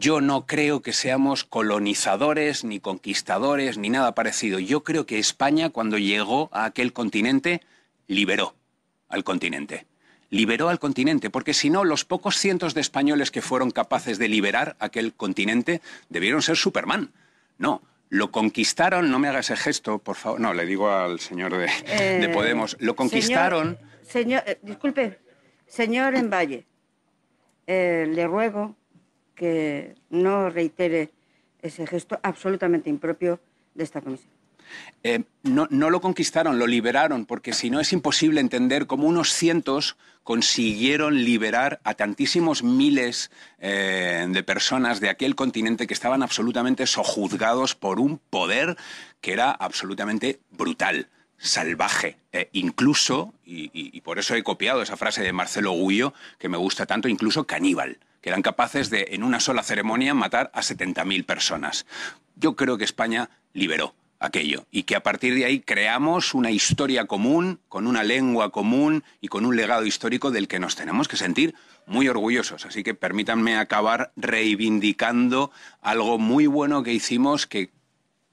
Yo no creo que seamos colonizadores, ni conquistadores, ni nada parecido. Yo creo que España, cuando llegó a aquel continente, liberó al continente. Liberó al continente, porque si no, los pocos cientos de españoles que fueron capaces de liberar aquel continente debieron ser Superman. No, lo conquistaron, no me haga ese gesto, por favor. No, le digo al señor de, eh, Podemos. Lo conquistaron. Señor, eh, disculpe, señor Envalle, eh, le ruego que no reitere ese gesto absolutamente impropio de esta comisión. Eh, no, lo conquistaron, lo liberaron, porque si no es imposible entender cómo unos cientos consiguieron liberar a tantísimos miles eh, de personas de aquel continente que estaban absolutamente sojuzgados por un poder que era absolutamente brutal salvaje, eh, incluso, y, y, por eso he copiado esa frase de Marcelo Gullo, que me gusta tanto, incluso caníbal que eran capaces de, en una sola ceremonia, matar a 70.000 personas. Yo creo que España liberó aquello y que a partir de ahí creamos una historia común, con una lengua común y con un legado histórico del que nos tenemos que sentir muy orgullosos. Así que permítanme acabar reivindicando algo muy bueno que hicimos, que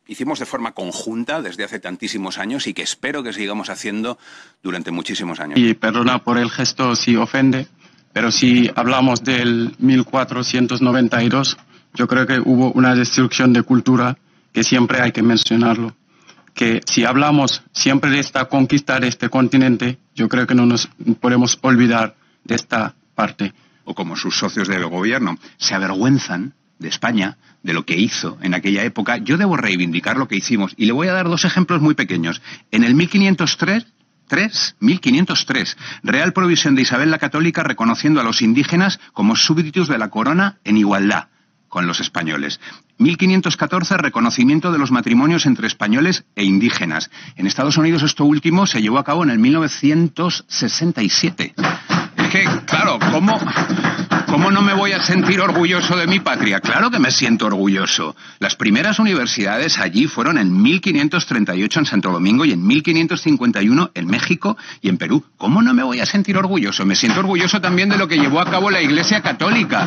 hicimos de forma conjunta desde hace tantísimos años y que espero que sigamos haciendo durante muchísimos años. Y perdona por el gesto si ofende, pero si hablamos del 1492, yo creo que hubo una destrucción de cultura que siempre hay que mencionarlo. Que si hablamos siempre de esta conquista de este continente, yo creo que no nos podemos olvidar de esta parte. O como sus socios de gobierno se avergüenzan de España, de lo que hizo en aquella época, yo debo reivindicar lo que hicimos. Y le voy a dar dos ejemplos muy pequeños. En el 1503 3. 1503. Real provisión de Isabel la Católica reconociendo a los indígenas como súbditos de la corona en igualdad con los españoles. 1514, reconocimiento de los matrimonios entre españoles e indígenas. En Estados Unidos esto último se llevó a cabo en el 1967. Es que, claro, ¿cómo, ¿Cómo no me voy a sentir orgulloso de mi patria? Claro que me siento orgulloso. Las primeras universidades allí fueron en 1538 en Santo Domingo y en 1551 en México y en Perú. ¿Cómo no me voy a sentir orgulloso? Me siento orgulloso también de lo que llevó a cabo la Iglesia Católica.